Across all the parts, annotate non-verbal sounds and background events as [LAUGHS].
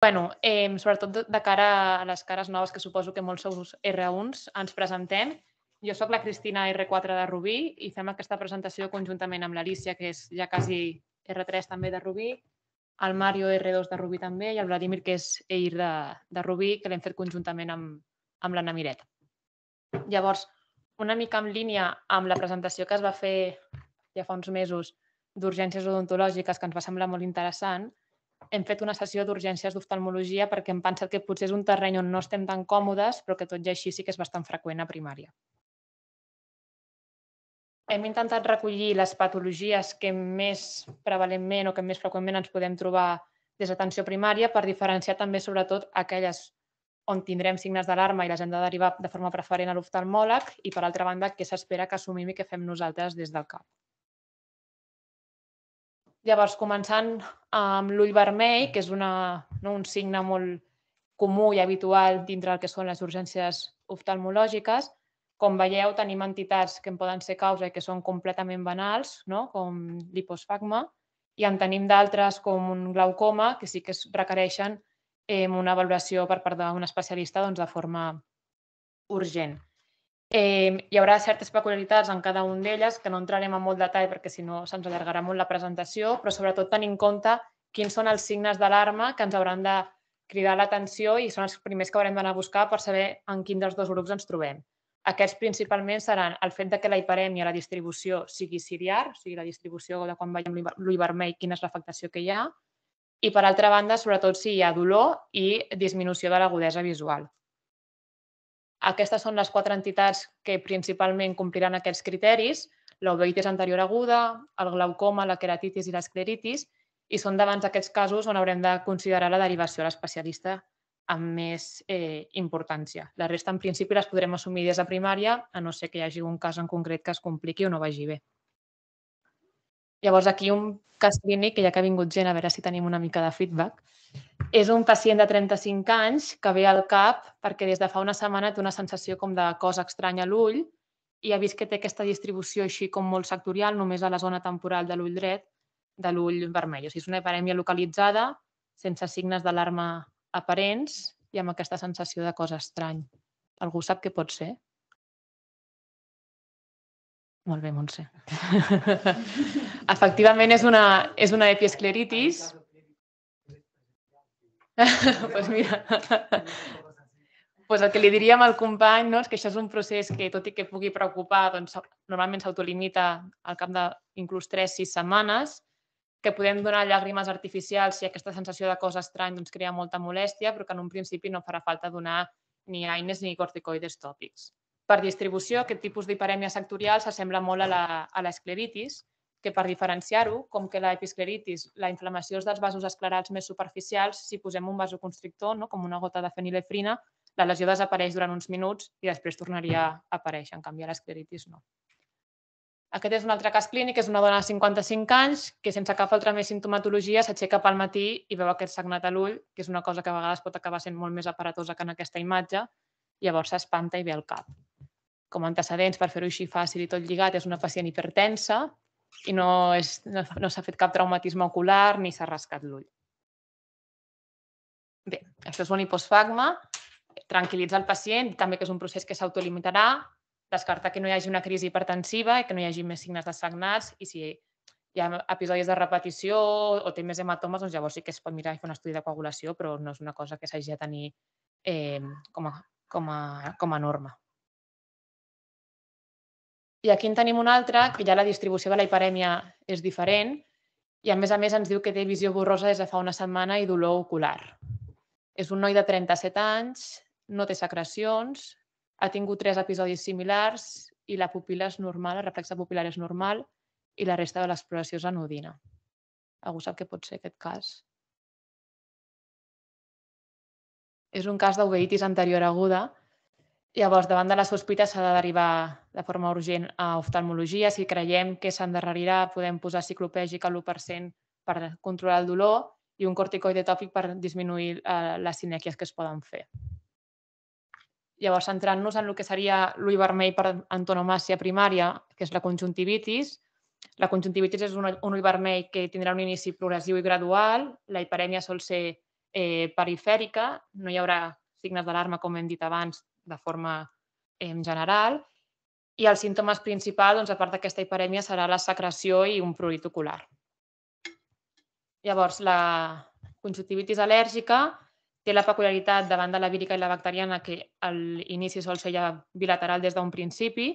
bueno, eh, sobretot de, cara a les cares noves, que suposo que molts sous R1s, ens presentem. Jo sóc la Cristina R4 de Rubí i fem aquesta presentació conjuntament amb l'Alicia, que és ja quasi R3 també de Rubí, el Mario R2 de Rubí també i el Vladimir, que és EIR de, de Rubí, que l'hem fet conjuntament amb, amb l'Anna Miret. Llavors, una mica en línia amb la presentació que es va fer ja fa uns mesos d'urgències odontològiques, que ens va semblar molt interessant, hem fet una sessió d'urgències d'oftalmologia perquè hem pensat que potser és un terreny on no estem tan còmodes, però que tot i així sí que és bastant freqüent a primària. Hem intentat recollir les patologies que més prevalentment o que més freqüentment ens podem trobar des d'atenció primària per diferenciar també, sobretot, aquelles on tindrem signes d'alarma i les hem de derivar de forma preferent a l'oftalmòleg i, per altra banda, què s'espera que assumim i què fem nosaltres des del CAP. Llavors, començant amb l'ull vermell, que és una, no, un signe molt comú i habitual dintre el que són les urgències oftalmològiques, com veieu, tenim entitats que en poden ser causa i que són completament banals, no? com l'hiposfagma, i en tenim d'altres com un glaucoma, que sí que es requereixen eh, una valoració per part d'un especialista doncs, de forma urgent. Eh, hi haurà certes peculiaritats en cada un d'elles, que no entrarem en molt detall perquè si no se'ns allargarà molt la presentació, però sobretot tenir en compte quins són els signes d'alarma que ens hauran de cridar l'atenció i són els primers que haurem d'anar a buscar per saber en quin dels dos grups ens trobem. Aquests principalment seran el fet de que la hiperèmia, la distribució, sigui siriar, o sigui la distribució de quan veiem l'ull vermell, quina és l'afectació que hi ha, i per altra banda, sobretot si hi ha dolor i disminució de l'agudesa visual. Aquestes són les quatre entitats que principalment compliran aquests criteris, l'obeïtis anterior aguda, el glaucoma, la queratitis i l'escleritis, i són davant d'aquests casos on haurem de considerar la derivació a l'especialista amb més eh, importància. La resta, en principi, les podrem assumir des de primària, a no ser que hi hagi un cas en concret que es compliqui o no vagi bé. Llavors, aquí un cas clínic, que ja que ha vingut gent a veure si tenim una mica de feedback, és un pacient de 35 anys que ve al CAP perquè des de fa una setmana té una sensació com de cosa estranya a l'ull i ha vist que té aquesta distribució així com molt sectorial, només a la zona temporal de l'ull dret, de l'ull vermell. O sigui, és una epidèmia localitzada, sense signes d'alarma aparents i amb aquesta sensació de cosa estrany. Algú sap què pot ser? Molt bé, Montse. [LAUGHS] Efectivament és una, és una epiescleritis. [LAUGHS] pues mira, pues el que li diríem al company no, és que això és un procés que, tot i que pugui preocupar, doncs, normalment s'autolimita al cap de inclús 3-6 setmanes, que podem donar llàgrimes artificials si aquesta sensació de cosa estrany doncs, crea molta molèstia, però que en un principi no farà falta donar ni aines ni corticoides tòpics. Per distribució, aquest tipus d'hiperèmia sectorial s'assembla molt a l'escleritis, que per diferenciar-ho, com que la episcleritis, la inflamació és dels vasos esclerals més superficials, si posem un vasoconstrictor, no, com una gota de fenilefrina, la lesió desapareix durant uns minuts i després tornaria a aparèixer. En canvi, l'escleritis no. Aquest és un altre cas clínic, és una dona de 55 anys que sense cap altra més sintomatologia s'aixeca pel matí i veu aquest sagnat a l'ull, que és una cosa que a vegades pot acabar sent molt més aparatosa que en aquesta imatge, i llavors s'espanta i ve el cap. Com a antecedents, per fer-ho així fàcil i tot lligat, és una pacient hipertensa i no, és, no, no s'ha fet cap traumatisme ocular ni s'ha rascat l'ull. Bé, això és un hipofagma, tranquil·litzar el pacient, també que és un procés que s'autolimitarà, descartar que no hi hagi una crisi hipertensiva i que no hi hagi més signes de sagnats i si hi ha episodis de repetició o té més hematomes, doncs llavors sí que es pot mirar i fer un estudi de coagulació, però no és una cosa que s'hagi de tenir eh, com, a, com, a, com a norma. I aquí en tenim una altra, que ja la distribució de la hiperèmia és diferent i, a més a més, ens diu que té visió borrosa des de fa una setmana i dolor ocular. És un noi de 37 anys, no té secrecions, ha tingut tres episodis similars i la pupila és normal, el reflex pupilar és normal i la resta de l'exploració és anodina. Algú sap què pot ser aquest cas? És un cas d'uveïtis anterior aguda, Llavors, davant de les sospita s'ha de derivar de forma urgent a oftalmologia. Si creiem que s'endarrerirà, podem posar ciclopègic a l'1% per controlar el dolor i un corticoide tòpic per disminuir eh, les sinèquies que es poden fer. Llavors, centrant-nos en el que seria l'ull vermell per antonomàsia primària, que és la conjuntivitis, la conjuntivitis és un, un ull vermell que tindrà un inici progressiu i gradual, la hiperèmia sol ser eh, perifèrica, no hi haurà signes d'alarma, com hem dit abans, de forma en general. I els símptomes principals, doncs, a part d'aquesta hiperèmia, serà la secreció i un prurit ocular. Llavors, la conjuntivitis al·lèrgica té la peculiaritat davant de la vírica i la bacteriana que l'inici sol ser ja bilateral des d'un principi.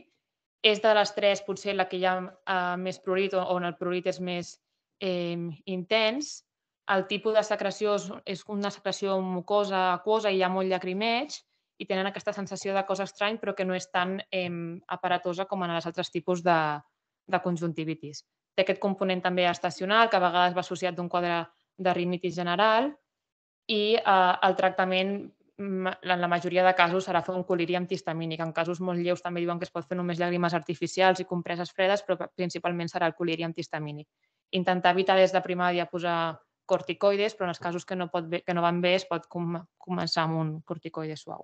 És de les tres potser la que hi ha eh, més prurit o on el prurit és més eh, intens. El tipus de secreció és, és una secreció mucosa, aquosa i hi ha molt llacrimeig i tenen aquesta sensació de cosa estrany però que no és tan eh, aparatosa com en els altres tipus de, de conjuntivitis. Té aquest component també estacional que a vegades va associat d'un quadre de rinitis general i eh, el tractament mm, en la majoria de casos serà fer un col·liri antihistamínic. En casos molt lleus també diuen que es pot fer només llàgrimes artificials i compreses fredes, però principalment serà el col·liri antihistamínic. Intentar evitar des de primària posar corticoides, però en els casos que no, pot bé, que no van bé es pot com, començar amb un corticoide suau.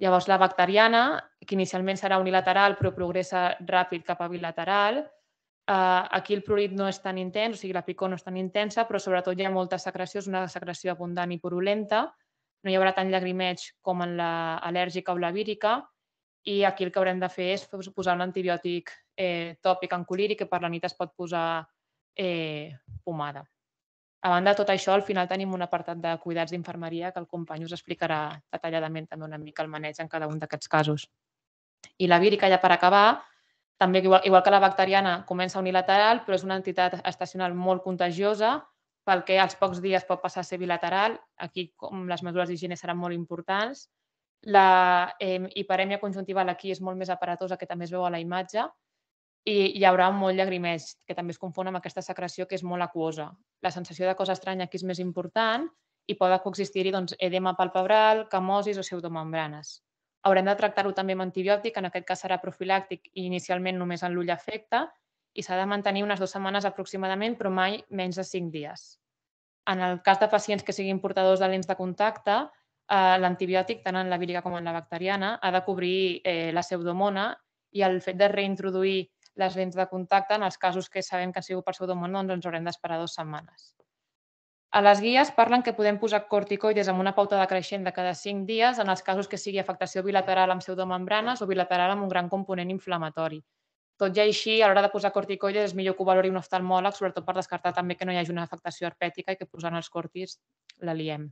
Llavors, la bacteriana, que inicialment serà unilateral però progressa ràpid cap a bilateral, eh, aquí el prurit no és tan intens, o sigui, la picor no és tan intensa, però sobretot hi ha molta secreció, és una secreció abundant i purulenta, no hi haurà tant llagrimeig com en l'al·lèrgica o la vírica, i aquí el que haurem de fer és posar un antibiòtic eh, tòpic en coliri, que per la nit es pot posar eh, pomada. A banda de tot això, al final tenim un apartat de cuidats d'infermeria que el company us explicarà detalladament també una mica el maneig en cada un d'aquests casos. I la vírica, ja per acabar, també igual, igual que la bacteriana comença unilateral, però és una entitat estacional molt contagiosa, pel que als pocs dies pot passar a ser bilateral. Aquí com les mesures d'higiene seran molt importants. La eh, hiperèmia conjuntival aquí és molt més aparatosa, que també es veu a la imatge, i hi haurà molt llagrimeig, que també es confon amb aquesta secreció que és molt aquosa. La sensació de cosa estranya aquí és més important i pot coexistir-hi doncs, edema palpebral, camosis o pseudomembranes. Haurem de tractar-ho també amb antibiòtic, en aquest cas serà profilàctic i inicialment només en l'ull afecta, i s'ha de mantenir unes dues setmanes aproximadament, però mai menys de 5 dies. En el cas de pacients que siguin portadors de lents de contacte, eh, l'antibiòtic, tant en la vírica com en la bacteriana, ha de cobrir eh, la pseudomona i el fet de reintroduir les lents de contacte, en els casos que sabem que han sigut per pseudomonas, doncs ens haurem d'esperar dues setmanes. A les guies parlen que podem posar corticoides amb una pauta de creixent de cada 5 dies en els casos que sigui afectació bilateral amb pseudomembranes o bilateral amb un gran component inflamatori. Tot i així, a l'hora de posar corticoides és millor que ho valori un oftalmòleg, sobretot per descartar també que no hi hagi una afectació herpètica i que posant els cortis la liem.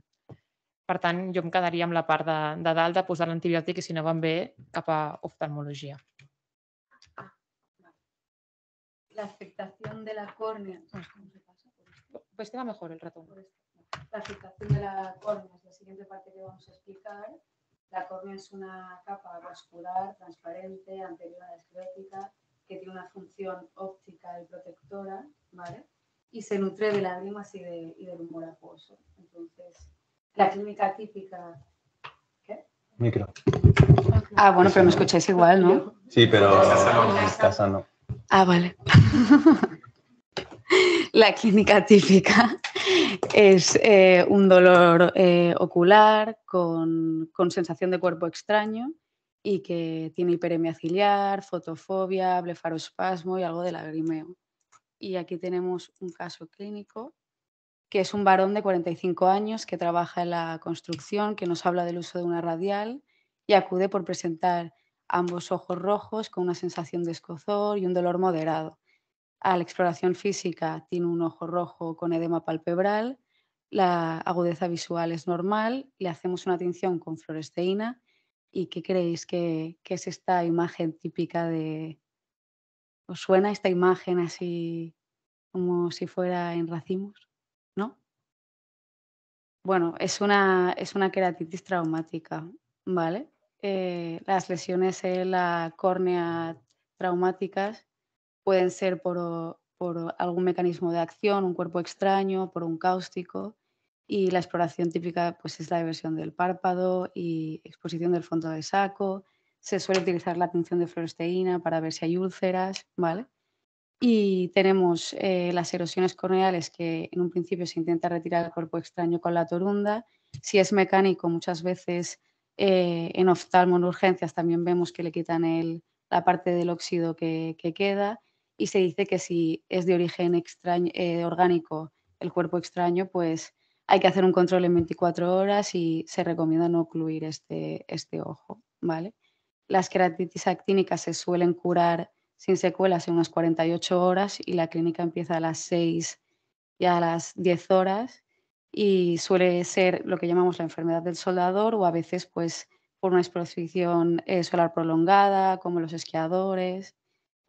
Per tant, jo em quedaria amb la part de, de dalt de posar l'antibiòtic i si no van bé, cap a oftalmologia. la afectación de la córnea. ¿Cómo se pasa? Pues te mejor el ratón. La afectación de la córnea es la siguiente parte que vamos a explicar. La córnea es una capa vascular, transparente, anterior a la esclerótica que tiene una función óptica y protectora, ¿vale? Y se nutre de lágrimas y, de, y del humor acoso Entonces, la clínica típica. ¿Qué? Micro. Ah, bueno, pero me escucháis igual, ¿no? Sí, pero casa no Ah, vale. [LAUGHS] La clínica típica es eh, un dolor eh, ocular con, con, sensación de cuerpo extraño y que tiene hiperemia ciliar, fotofobia, blefarospasmo y algo de lagrimeo. Y aquí tenemos un caso clínico que es un varón de 45 años que trabaja en la construcción, que nos habla del uso de una radial y acude por presentar ambos ojos rojos con una sensación de escozor y un dolor moderado. A la exploración física tiene un ojo rojo con edema palpebral, la agudeza visual es normal, le hacemos una atención con floresteína. ¿Y qué creéis que, es esta imagen típica de... ¿Os suena esta imagen así como si fuera en racimos? ¿No? Bueno, es una, es una queratitis traumática, ¿vale? Eh, las lesiones en la córnea traumáticas pueden ser por, algún mecanismo de acción, un cuerpo extraño, por un cáustico. Y la exploración típica pues, es la diversión del párpado y exposición del fondo de saco. Se suele utilizar la tinción de fluoresceína para ver si hay úlceras, ¿vale? Y tenemos eh, las erosiones corneales que en un principio se intenta retirar el cuerpo extraño con la torunda. Si es mecánico, muchas veces eh, en oftalmo, en urgencias, también vemos que le quitan el, la parte del óxido que, queda y se dice que si es de origen eh, orgánico el cuerpo extraño, pues hay que hacer un control en 24 horas y se recomienda no ocluir este, este, ojo, ¿vale? Las queratitis actínicas se suelen curar sin secuelas en unas 48 horas y la clínica empieza a las 6 y a las 10 horas y suele ser lo que llamamos la enfermedad del soldador o a veces pues por una exposición eh, solar prolongada, como los esquiadores.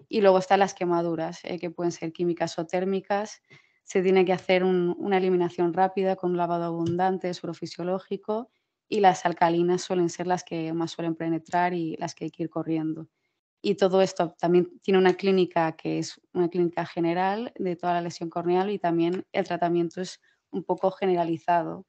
Y luego están las quemaduras, eh, que pueden ser químicas o térmicas. Se tiene que hacer una eliminación rápida con un lavado abundante, suero fisiológico, y las alcalinas suelen ser las que más suelen penetrar y las que hay que ir corriendo. Y todo esto también tiene una clínica que es una clínica general de toda la lesión corneal y también el tratamiento es un poco generalizado.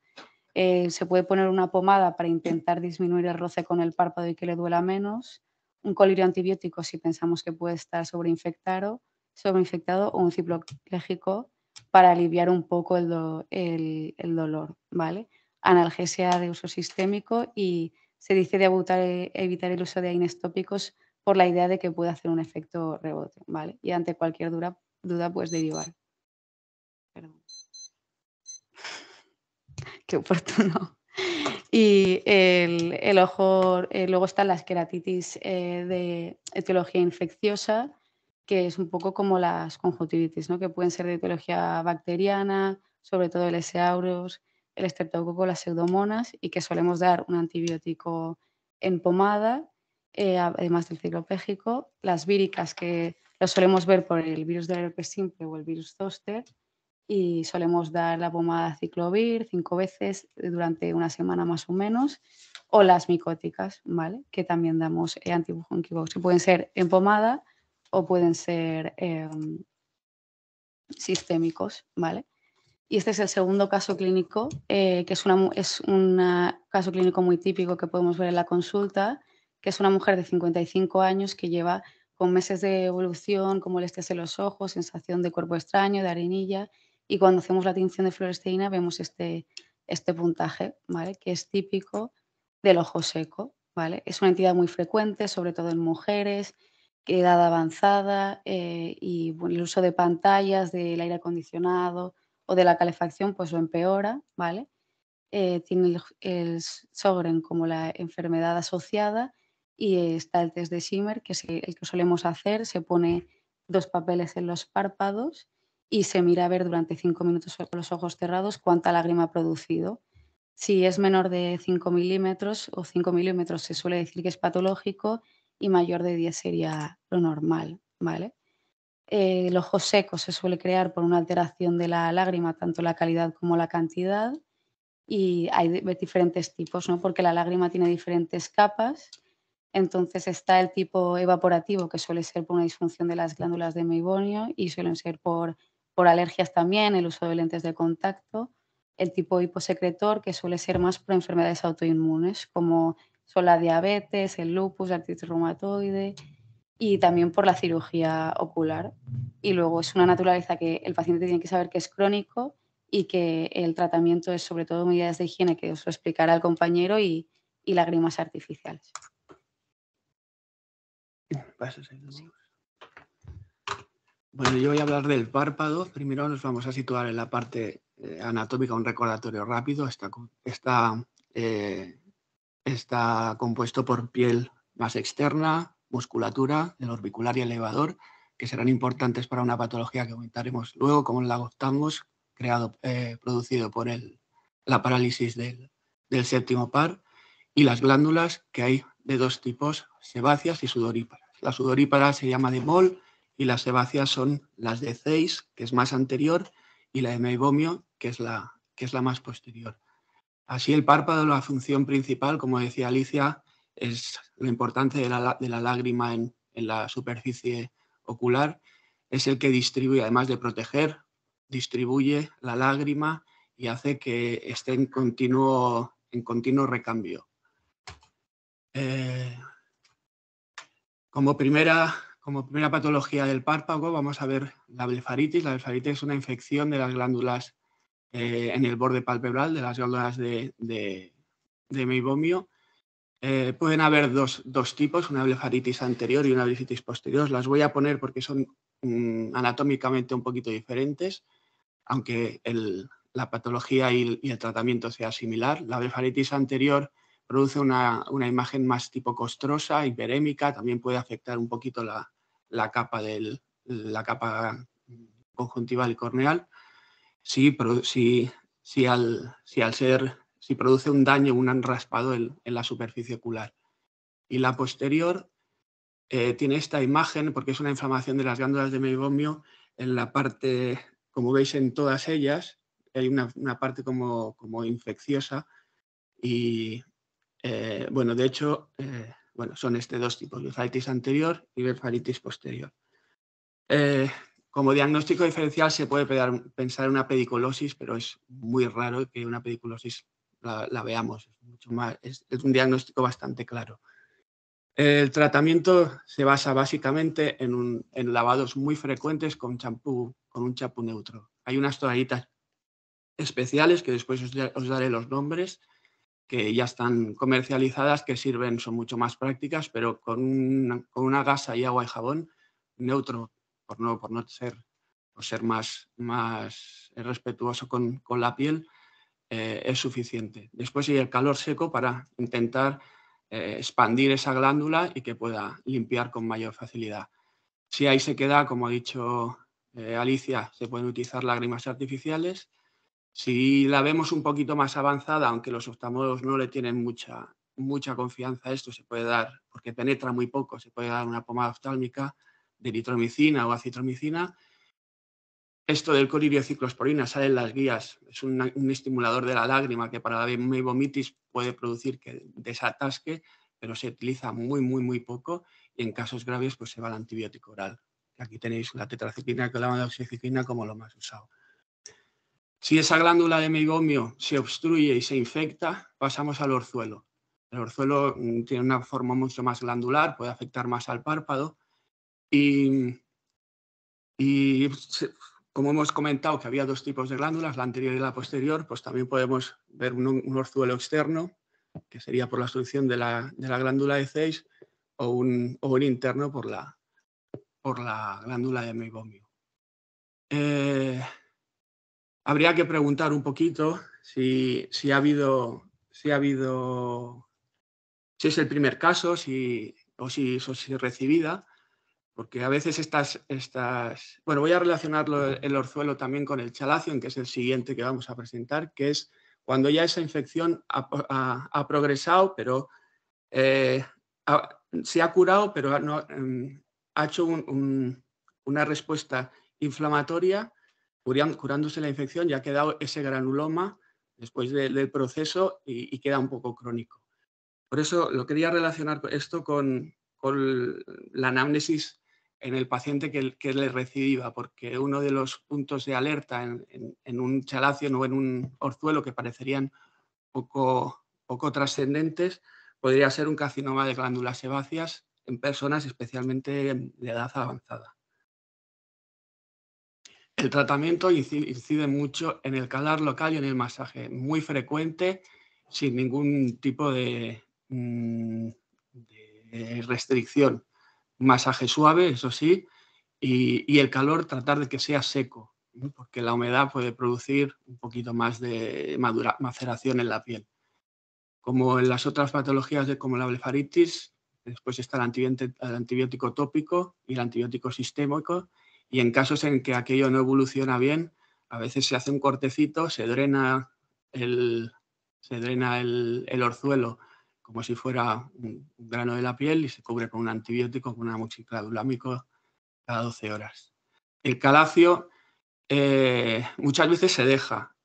Eh, se puede poner una pomada para intentar disminuir el roce con el párpado y que le duela menos, un colirio antibiótico si pensamos que puede estar sobreinfectado, sobreinfectado o un ciprofléjico para aliviar un poco el, dolor, ¿vale? Analgesia de uso sistémico y se dice de evitar, el uso de aines tópicos por la idea de que puede hacer un efecto rebote, ¿vale? Y ante cualquier duda, pues derivar. qué oportuno. [LAUGHS] Y el, el ojo, eh, luego están las queratitis eh, de etiología infecciosa, que es un poco como las conjuntivitis, ¿no? que pueden ser de etiología bacteriana, sobre todo el S. aureus, el estreptococo, las pseudomonas, y que solemos dar un antibiótico en pomada, eh, además del ciclopégico, las víricas que lo solemos ver por el virus del herpes simple o el virus zoster, y solemos dar la pomada ciclovir cinco veces durante una semana más o menos o las micóticas, ¿vale? Que también damos eh, antibujonquivox, pueden ser en pomada o pueden ser eh, sistémicos, ¿vale? Y este es el segundo caso clínico, eh, que es un es caso clínico muy típico que podemos ver en la consulta, que es una mujer de 55 años que lleva con meses de evolución, como molestias en los ojos, sensación de cuerpo extraño, de arenilla, y cuando hacemos la tinción de fluoresceína vemos este, este, puntaje, ¿vale? Que es típico del ojo seco, ¿vale? Es una entidad muy frecuente, sobre todo en mujeres, edad avanzada eh, y bueno, el uso de pantallas, del aire acondicionado o de la calefacción, pues lo empeora, ¿vale? Eh, tiene el, sobren como la enfermedad asociada y está el test de Shimmer, que es el que solemos hacer, se pone dos papeles en los párpados y se mira a ver durante cinco minutos con los ojos cerrados cuánta lágrima ha producido. Si es menor de 5 milímetros o 5 milímetros se suele decir que es patológico y mayor de 10 sería lo normal, ¿vale? Eh, el ojo seco se suele crear por una alteración de la lágrima, tanto la calidad como la cantidad, y hay diferentes tipos, ¿no? Porque la lágrima tiene diferentes capas, entonces está el tipo evaporativo, que suele ser por una disfunción de las glándulas de meibonio y suelen ser por por alergias también, el uso de lentes de contacto, el tipo hiposecretor, que suele ser más por enfermedades autoinmunes, como son la diabetes, el lupus, la artritis reumatoide y también por la cirugía ocular. Y luego es una naturaleza que el paciente tiene que saber que es crónico y que el tratamiento es sobre todo medidas de higiene que os lo explicará el compañero y, lágrimas artificiales. Bueno, yo voy a hablar del párpado. Primero nos vamos a situar en la parte eh, anatómica, un recordatorio rápido. Eh, está, compuesto por piel más externa, musculatura, el orbicular y elevador, que serán importantes para una patología que comentaremos luego, como el lagoftangos, creado, eh, producido por el, la parálisis del, del séptimo par, y las glándulas, que hay de dos tipos, sebáceas y sudoríparas. La sudorípara se llama de mol y las sebáceas son las de 6, que es más anterior, y la de meibomio, que es la, que es la más posterior. Así el párpado, la función principal, como decía Alicia, es la importancia de la, lágrima en, la superficie ocular, es el que distribuye, además de proteger, distribuye la lágrima y hace que esté en continuo, en continuo recambio. Eh, como primera como primera patología del párpado vamos a ver la blefaritis. La blefaritis es una infección de las glándulas eh, en el borde palpebral, de las glándulas de, meibomio. Eh, pueden haber dos, dos, tipos, una blefaritis anterior y una blefaritis posterior. Las voy a poner porque son mm, anatómicamente un poquito diferentes, aunque la patología y el, tratamiento sea similar. La blefaritis anterior produce una, una imagen más tipo costrosa, hiperémica, también puede afectar un poquito la, la capa, del, la capa conjuntival y corneal, si, al, si al ser, si produce un daño, un raspado en, la superficie ocular. Y la posterior eh, tiene esta imagen porque es una inflamación de las glándulas de meibomio en la parte, como veis en todas ellas, hay una, parte como, como infecciosa y, eh, bueno, de hecho, eh, bueno, son este dos tipos, blefaritis anterior y blefaritis posterior. Eh, como diagnóstico diferencial se puede pensar en una pediculosis, pero es muy raro que una pediculosis la, veamos. Es, un diagnóstico bastante claro. El tratamiento se basa básicamente en, lavados muy frecuentes con champú, con un champú neutro. Hay unas toallitas especiales que después os daré los nombres, que ya están comercializadas, que sirven, son mucho más prácticas, pero con una, gasa y agua y jabón neutro, por no, por ser, más, respetuoso con, la piel, eh, es suficiente. Después y el calor seco para intentar eh, expandir esa glándula y que pueda limpiar con mayor facilidad. Si ahí se queda, como ha dicho eh, Alicia, se pueden utilizar lágrimas artificiales si la vemos un poquito más avanzada, aunque los oftalmólogos no le tienen mucha, mucha confianza a esto, se puede dar, porque penetra muy poco, se puede dar una pomada oftálmica de nitromicina o acitromicina. Esto del colirio ciclosporina sale en las guías, es un, estimulador de la lágrima que para la vomitis puede producir que desatasque, pero se utiliza muy, muy, muy poco y en casos graves pues se va al antibiótico oral. Aquí tenéis la tetraciclina con la oxiciclina como lo más usado. Si esa glándula de meibomio se obstruye y se infecta, pasamos al orzuelo. El orzuelo mm, tiene una forma mucho más glandular, puede afectar más al párpado y, como hemos comentado que había dos tipos de glándulas, la anterior y la posterior, pues también podemos ver un, orzuelo externo, que sería por la obstrucción de la, glándula de 6 o un, interno por la, glándula de meibomio. Eh, habría que preguntar un poquito si, ha habido, si ha habido, si es el primer caso, o si, es recibida, porque a veces estas, estas, bueno, voy a relacionarlo el orzuelo también con el chalacio, que es el siguiente que vamos a presentar, que es cuando ya esa infección ha, progresado, pero eh, se ha curado, pero ha em, hecho una respuesta inflamatoria curándose la infección ya ha quedado ese granuloma después del proceso y, queda un poco crónico. Por eso lo quería relacionar esto con, la anamnesis en el paciente que, le recibía, porque uno de los puntos de alerta en, un chalacio o en un orzuelo que parecerían poco, poco trascendentes podría ser un carcinoma de glándulas sebáceas en personas especialmente de edad avanzada. El tratamiento incide mucho en el calar local y en el masaje, muy frecuente, sin ningún tipo de, mm, restricción. Masaje suave, eso sí, y, el calor tratar de que sea seco, porque la humedad puede producir un poquito más de maceración en la piel. Como en las otras patologías de, como la blefaritis, después está el antibiótico tópico y el antibiótico sistémico, y en casos en que aquello no evoluciona bien, a veces se hace un cortecito, se drena el, se drena el, orzuelo como si fuera un, grano de la piel y se cubre con un antibiótico, con una dulámico cada 12 horas. El calacio eh, muchas veces se deja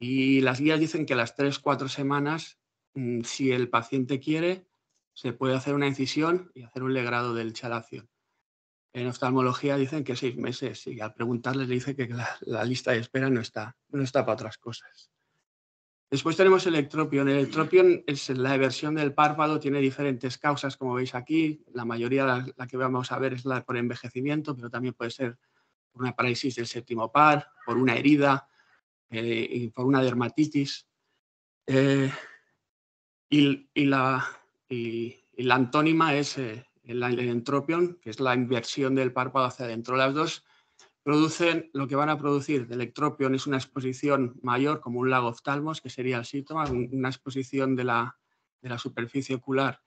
y las guías dicen que a las 3-4 semanas, mm, si el paciente quiere, se puede hacer una incisión y hacer un legrado del chalacio. En oftalmología dicen que seis meses y al preguntarles le dice que la, lista de espera no está, no está para otras cosas. Después tenemos el ectropion. El ectropion es la eversión del párpado, tiene diferentes causas, como veis aquí. La mayoría, la, la que vamos a ver, es la por envejecimiento, pero también puede ser por una parálisis del séptimo par, por una herida, eh, por una dermatitis. Eh, y, la, antónima es eh, el entropión, que es la inversión del párpado hacia adentro. Las dos producen lo que van a producir. El electropion es una exposición mayor, como un lago oftalmos, que sería el síntoma, una exposición de la, superficie ocular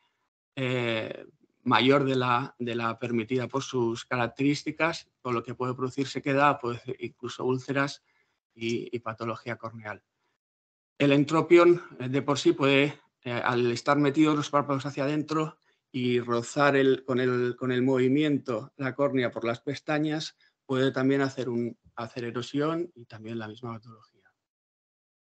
eh, mayor de la, permitida por sus características, con lo que puede producir sequedad, pues, incluso úlceras y, patología corneal. El entropión eh, de por sí puede, eh, al estar metidos los párpados hacia adentro, y rozar con, el, movimiento la córnea por las pestañas puede también hacer, hacer erosión y también la misma patología.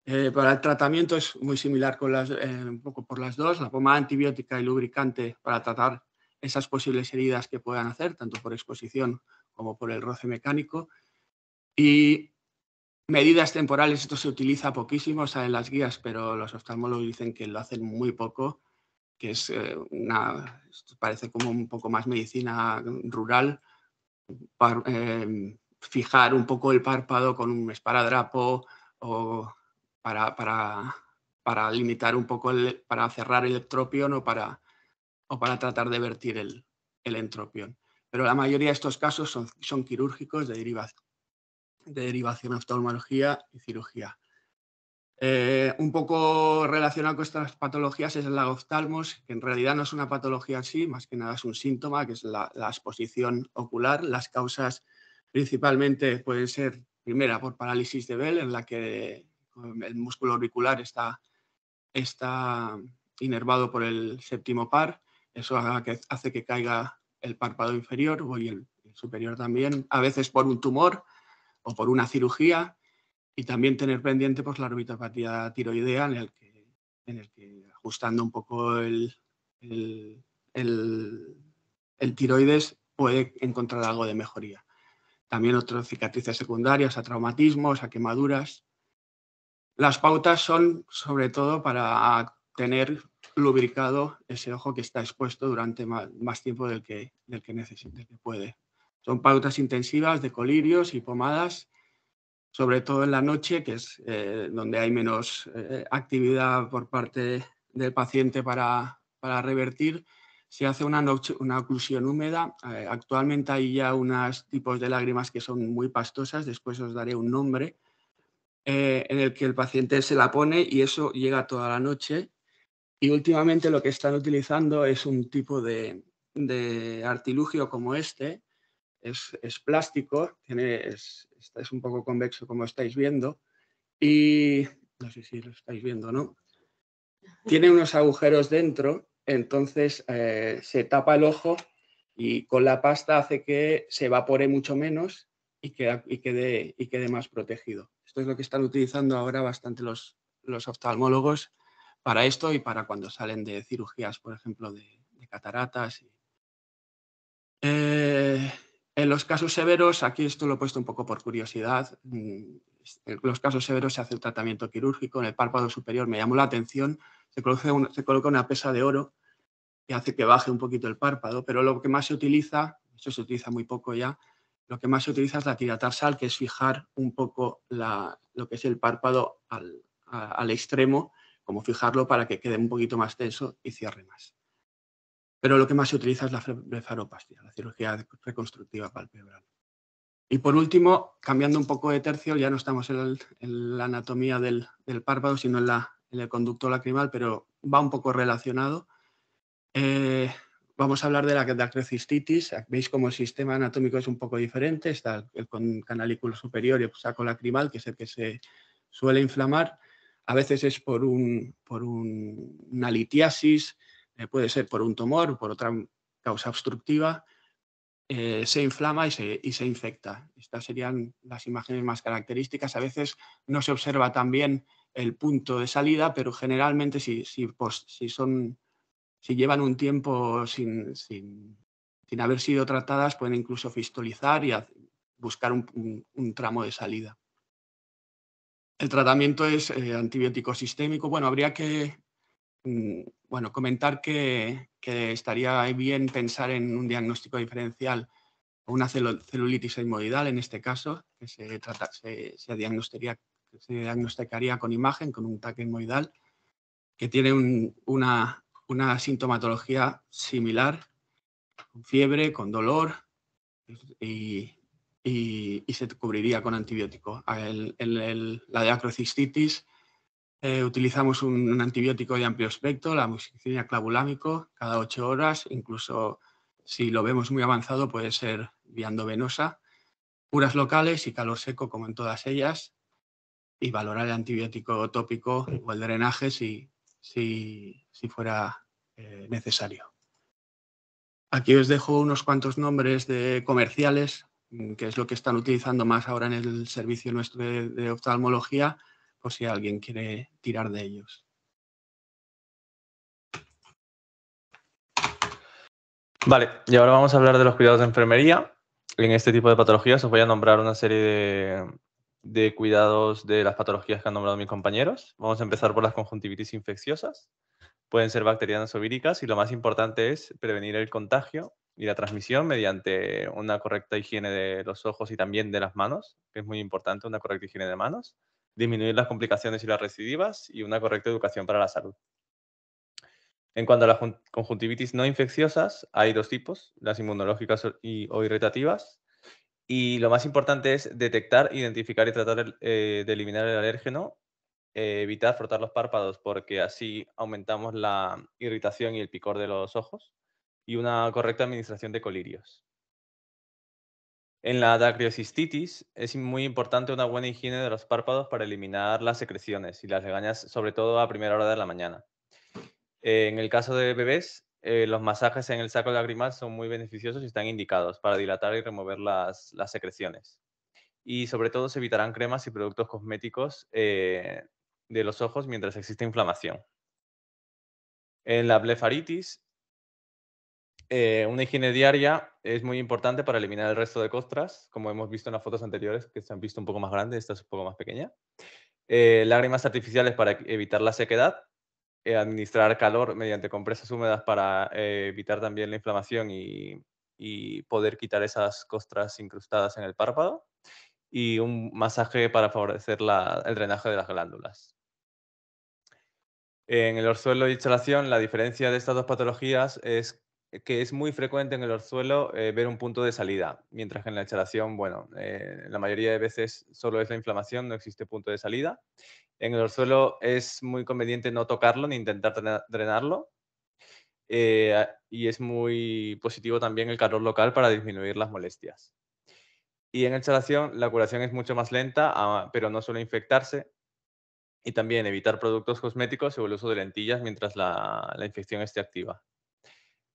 Eh, para el tratamiento es muy similar con eh, un poco por las dos, la pomada antibiótica y lubricante para tratar esas posibles heridas que puedan hacer, tanto por exposición como por el roce mecánico. Y medidas temporales, esto se utiliza poquísimo, en las guías, pero los oftalmólogos dicen que lo hacen muy poco que es eh, una, parece como un poco más medicina rural, para em, fijar un poco el párpado con un esparadrapo o para, para, para limitar un poco, el, para cerrar el ectropión o para, o para tratar de vertir el, el entropión. Pero la mayoría de estos casos son, son quirúrgicos de derivación, de derivación oftalmología y cirugía. Eh, un poco relacionado con estas patologías es el oftalmos, que en realidad no es una patología así, más que nada es un síntoma, que es la, exposición ocular. Las causas principalmente pueden ser, primera, por parálisis de Bell, en la que el músculo auricular está, está inervado por el séptimo par. Eso hace que caiga el párpado inferior o el superior también, a veces por un tumor o por una cirugía y también tener pendiente pues, la orbitopatía tiroidea, en el que, en el que ajustando un poco el, el, tiroides puede encontrar algo de mejoría. También otras cicatrices secundarias a traumatismos, a quemaduras. Las pautas son sobre todo para tener lubricado ese ojo que está expuesto durante más, tiempo del que, del que necesite, que puede. Son pautas intensivas de colirios y pomadas sobre todo en la noche, que es eh, donde hay menos eh, actividad por parte del paciente para, revertir, se hace una, noche, oclusión húmeda. Eh, actualmente hay ya unos tipos de lágrimas que son muy pastosas, después os daré un nombre, en el que el paciente se la pone y eso llega toda la noche. Y últimamente lo que están utilizando es un tipo de, artilugio como este, es, plástico, tiene, es un poco convexo como estáis viendo y no sé si lo estáis viendo o no. Tiene unos agujeros dentro, entonces eh, se tapa el ojo y con la pasta hace que se evapore mucho menos y, y quede, y quede más protegido. Esto es lo que están utilizando ahora bastante los, los oftalmólogos para esto y para cuando salen de cirugías, por ejemplo, de, cataratas. Y, eh, en los casos severos, aquí esto lo he puesto un poco por curiosidad, mm, en los casos severos se hace el tratamiento quirúrgico, en el párpado superior me llamó la atención, se coloca, una, pesa de oro que hace que baje un poquito el párpado, pero lo que más se utiliza, eso se utiliza muy poco ya, lo que más se utiliza es la tira tarsal, que es fijar un poco lo que es el párpado al extremo, como fijarlo para que quede un poquito más tenso y cierre más pero lo que más se utiliza es la blefaroplastia, la cirugía reconstructiva palpebral. Y por último, cambiando un poco de tercio, ya no estamos en, la anatomía del, párpado, sino en, el conducto lacrimal, pero va un poco relacionado. Eh, vamos a hablar de la dacrocistitis. Veis como el sistema anatómico es un poco diferente. Está el, canalículo superior y el saco lacrimal, que es el que se suele inflamar. A veces es por, un, por un, una litiasis, eh, puede ser por un tumor, por otra causa obstructiva, eh, se inflama y se, infecta. Estas serían las imágenes más características. A veces no se observa también el punto de salida, pero generalmente si, son, si llevan un tiempo sin, haber sido tratadas, pueden incluso fistolizar y buscar un, tramo de salida. El tratamiento es eh, antibiótico sistémico. Bueno, habría que Mm, bueno, comentar que, estaría bien pensar en un diagnóstico diferencial o una celulitis hemoidal en este caso, que se, diagnosticaría, con imagen, con un taque hemoidal, que tiene una, sintomatología similar, con fiebre, con dolor y, se cubriría con antibiótico. la de acrocistitis eh, utilizamos un, antibiótico de amplio espectro, la amoxicilina clavulámico, cada ocho horas, incluso si lo vemos muy avanzado puede ser viando venosa, puras locales y calor seco como en todas ellas, y valorar el antibiótico tópico o el drenaje si, fuera eh, necesario. Aquí os dejo unos cuantos nombres de comerciales, mm, que es lo que están utilizando más ahora en el servicio nuestro de oftalmología, por si alguien quiere tirar de ellos. Vale, y ahora vamos a hablar de los cuidados de enfermería. En este tipo de patologías os voy a nombrar una serie de, de cuidados de las patologías que han nombrado mis compañeros. Vamos a empezar por las conjuntivitis infecciosas. Pueden ser bacterianas o víricas y lo más importante es prevenir el contagio y la transmisión mediante una correcta higiene de los ojos y también de las manos, que es muy importante, una correcta higiene de manos disminuir las complicaciones y las recidivas y una correcta educación para la salud. En cuanto a las conjuntivitis no infecciosas, hay dos tipos, las inmunológicas y, o irritativas. Y lo más importante es detectar, identificar y tratar eh, de eliminar el alérgeno, eh, evitar frotar los párpados porque así aumentamos la irritación y el picor de los ojos y una correcta administración de colirios. En la dacriocistitis es muy importante una buena higiene de los párpados para eliminar las secreciones y las regañas, sobre todo a primera hora de la mañana. En el caso de bebés, eh, los masajes en el saco lagrimal son muy beneficiosos y están indicados para dilatar y remover las, secreciones. Y sobre todo se evitarán cremas y productos cosméticos eh, de los ojos mientras existe inflamación. En la blefaritis eh, una higiene diaria es muy importante para eliminar el resto de costras, como hemos visto en las fotos anteriores, que se han visto un poco más grandes, esta es un poco más pequeña. Eh, lágrimas artificiales para evitar la sequedad, eh, administrar calor mediante compresas húmedas para evitar también la inflamación y, poder quitar esas costras incrustadas en el párpado, y un masaje para favorecer el drenaje de las glándulas. En el orzuelo y instalación, la diferencia de estas dos patologías es que es muy frecuente en el orzuelo eh, ver un punto de salida, mientras que en la exhalación, bueno, eh, la mayoría de veces solo es la inflamación, no existe punto de salida. En el orzuelo es muy conveniente no tocarlo ni intentar drenarlo. Eh, y es muy positivo también el calor local para disminuir las molestias. Y en exhalación, la curación es mucho más lenta, ah, pero no suele infectarse. Y también evitar productos cosméticos o el uso de lentillas mientras la infección esté activa.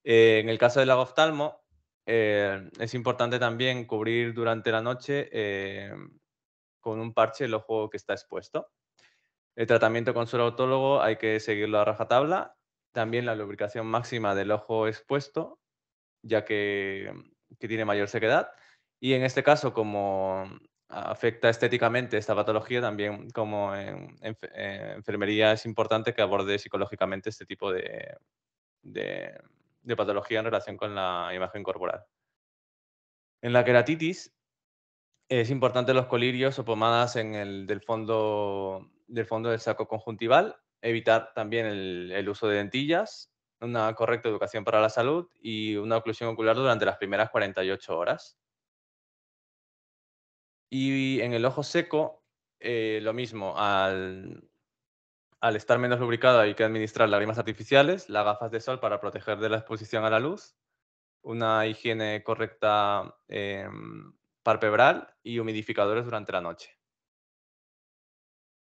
Eh, en el caso del lagoftalmo, eh, es importante también cubrir durante la noche eh, con un parche el ojo que está expuesto. El tratamiento con suero autólogo hay que seguirlo a rajatabla. También la lubricación máxima del ojo expuesto, ya que, tiene mayor sequedad. Y en este caso, como afecta estéticamente esta patología, también como en, enfermería es importante que aborde psicológicamente este tipo de, de de patología en relación con la imagen corporal. En la queratitis es importante los colirios o pomadas en el, del, fondo, del fondo del saco conjuntival, evitar también el, uso de dentillas, una correcta educación para la salud y una oclusión ocular durante las primeras 48 horas. Y en el ojo seco, eh, lo mismo, al, al estar menos lubricado hay que administrar lágrimas artificiales, las gafas de sol para proteger de la exposición a la luz, una higiene correcta em, parpebral y humidificadores durante la noche.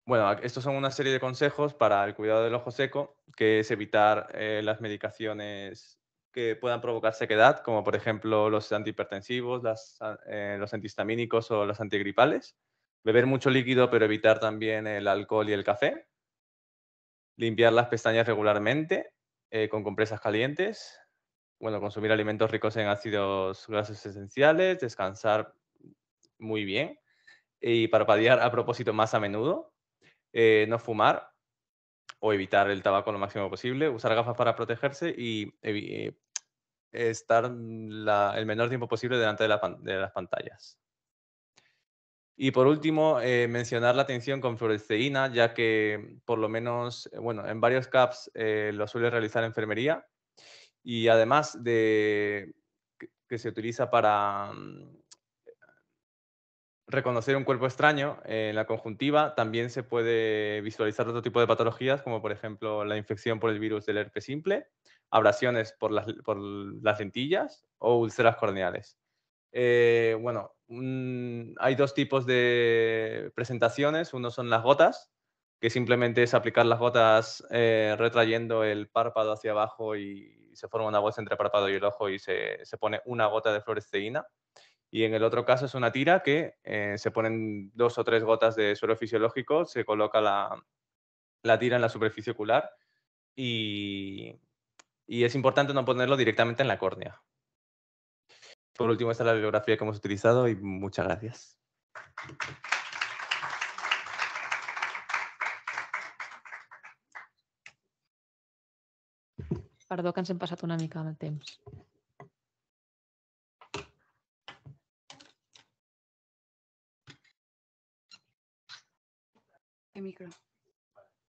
Bueno, estos son una serie de consejos para el cuidado del ojo seco, que es evitar eh, las medicaciones que puedan provocar sequedad, como por ejemplo los antihipertensivos, eh, los antihistamínicos o los antigripales. Beber mucho líquido, pero evitar también el alcohol y el café limpiar las pestañas regularmente eh, con compresas calientes, bueno, consumir alimentos ricos en ácidos grasos esenciales, descansar muy bien y parpadear a propósito más a menudo, eh, no fumar o evitar el tabaco lo máximo posible, usar gafas para protegerse y eh, estar el menor tiempo posible delante de las pantallas. Y por último, eh, mencionar la atención con fluoresceína, ya que por lo menos, eh, bueno, en varios CAPS eh, lo suele realizar enfermería y además de que se utiliza para mm, reconocer un cuerpo extraño en la conjuntiva, también se puede visualizar otro tipo de patologías, como por ejemplo la infección por el virus del herpes simple, abrasiones por las, por las lentillas o úlceras corneales. Eh, bueno, hay dos tipos de presentaciones. Uno son las gotas, que simplemente es aplicar las gotas eh, retrayendo el párpado hacia abajo y se forma una bolsa entre párpado y el ojo y se, pone una gota de fluoresceína. Y en el otro caso es una tira que eh, se ponen dos o tres gotas de suero fisiológico, se coloca la, tira en la superficie ocular y, y es importante no ponerlo directamente en la córnea, por último, esta es la bibliografía que hemos utilizado y muchas gracias. Perdón, que ens hem una mica el El micro.